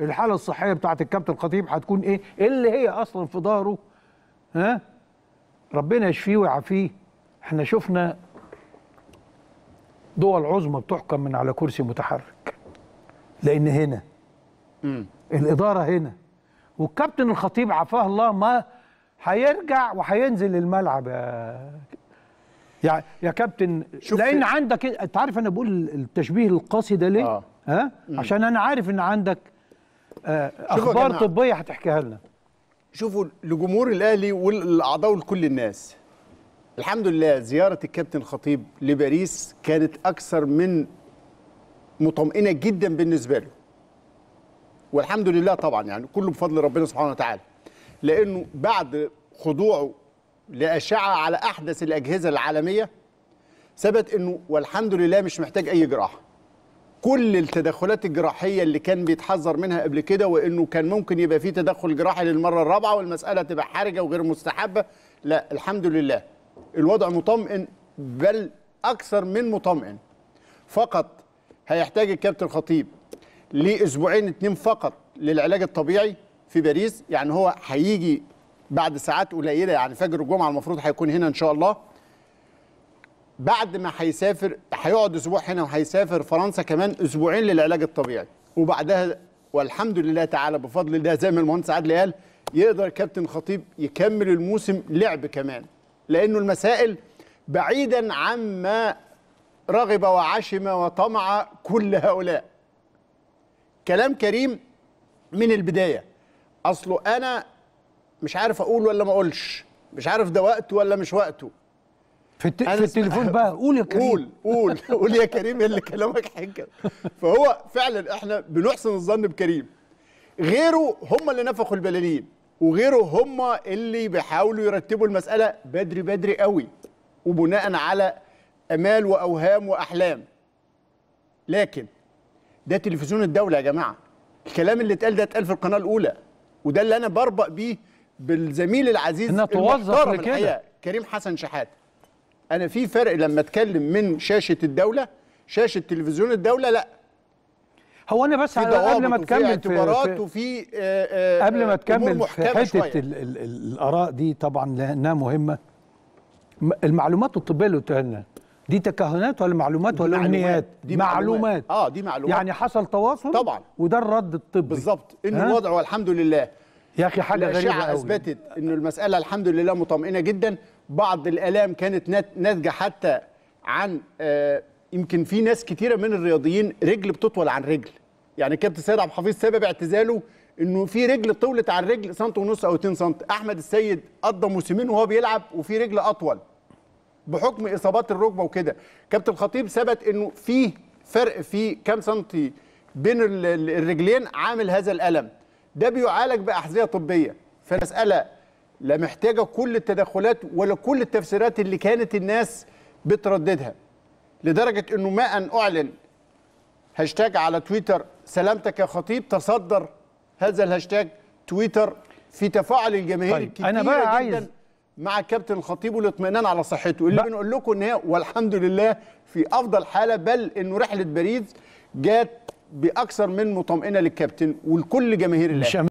الحاله الصحيه بتاعه الكابتن الخطيب هتكون ايه اللي هي اصلا في ظهره ها ربنا يشفيه ويعافيه احنا شفنا دول عظمى بتحكم من على كرسي متحرك لان هنا م. الاداره هنا والكابتن الخطيب عافاه الله ما هيرجع وهينزل الملعب يا يا يا كابتن لان عندك إيه؟ انت عارف انا بقول التشبيه القاسي ده ليه؟ آه. ها؟ عشان انا عارف ان عندك آه، اخبار طبيه هتحكيها لنا شوفوا لجمهور الاهلي والاعضاء ولكل الناس الحمد لله زياره الكابتن خطيب لباريس كانت اكثر من مطمئنه جدا بالنسبه له والحمد لله طبعا يعني كله بفضل ربنا سبحانه وتعالى لانه بعد خضوعه لاشعه على احدث الاجهزه العالميه ثبت انه والحمد لله مش محتاج اي جراحه كل التدخلات الجراحيه اللي كان بيتحذر منها قبل كده وانه كان ممكن يبقى في تدخل جراحي للمره الرابعه والمساله تبقى حرجه وغير مستحبه لا الحمد لله الوضع مطمئن بل اكثر من مطمئن فقط هيحتاج الكابتن الخطيب لاسبوعين اتنين فقط للعلاج الطبيعي في باريس يعني هو هيجي بعد ساعات قليله يعني فجر الجمعه المفروض هيكون هنا ان شاء الله بعد ما هيسافر هيقعد اسبوع هنا وهيسافر فرنسا كمان اسبوعين للعلاج الطبيعي وبعدها والحمد لله تعالى بفضل الله زي ما المهندس عادل قال يقدر كابتن خطيب يكمل الموسم لعب كمان لانه المسائل بعيدا عما رغب وعشم وطمع كل هؤلاء كلام كريم من البدايه اصله انا مش عارف اقول ولا ما اقولش مش عارف ده وقته ولا مش وقته في, الت... في التليفون بقى قول يا كريم قول قول قول يا كريم اللي كلامك حجه فهو فعلا احنا بنحسن الظن بكريم غيره هم اللي نفخوا البلالين وغيره هم اللي بيحاولوا يرتبوا المساله بدري بدري قوي وبناء على امال واوهام واحلام لكن ده تلفزيون الدوله يا جماعه الكلام اللي اتقال ده اتقال في القناه الاولى وده اللي انا بربأ بيه بالزميل العزيز انها توظف كريم حسن شحاته انا في فرق لما اتكلم من شاشه الدوله شاشه تلفزيون الدوله لا هو انا بس قبل ما تكمل اعتبارات وفي آه، آه، قبل ما تكمل في حته الاراء دي طبعا لانها مهمه المعلومات الطبيه اللي قلتها لنا دي تكهنات ولا معلومات ولا امنيات دي معلومات. معلومات اه دي معلومات يعني حصل تواصل طبعا وده الرد الطبي بالظبط ان الوضع والحمد لله يا اخي حاجه غريبه الاشعه اثبتت ان المساله الحمد لله مطمئنه جدا بعض الالام كانت ناتجه حتى عن آه، يمكن في ناس كثيره من الرياضيين رجل بتطول عن رجل يعني كابتن سيد عبد الحفيظ سبب اعتزاله انه في رجل طولت عن رجل سنت ونص او 2 سنت احمد السيد قضى موسمين وهو بيلعب وفي رجل اطول بحكم اصابات الركبه وكده كابتن الخطيب ثبت انه في فرق في كام سنتي بين الرجلين عامل هذا الالم ده بيعالج باحذيه طبيه فالمساله لا محتاجه كل التدخلات ولا كل التفسيرات اللي كانت الناس بترددها لدرجه انه ما ان اعلن هاشتاج على تويتر سلامتك يا خطيب تصدر هذا الهاشتاج تويتر في تفاعل الجماهير طيب. كتير أنا بقى جدا عايز... مع الكابتن الخطيب والاطمئنان على صحته اللي بنقول لكم ان هي والحمد لله في افضل حاله بل انه رحله باريس جات باكثر من مطمئنه للكابتن ولكل جماهير الاهلي